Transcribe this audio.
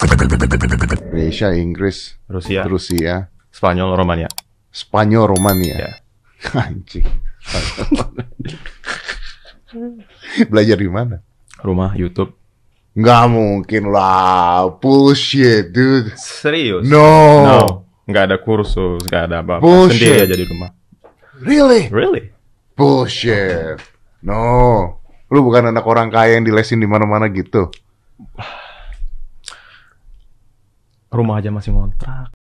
Indonesia, Inggris, Rusia, Rusia, Spanyol, Romania. Spanyol, Romania. Ya. Anjing. Belajar di mana? Rumah, YouTube. Nggak mungkin lah, bullshit dude. Serius? No. no. Nggak ada kursus, nggak ada apa-apa. Sendiri aja di rumah. Really? Really? Bullshit. No. Lu bukan anak orang kaya yang dilesin di mana-mana gitu. Rumah aja masih ngontrak.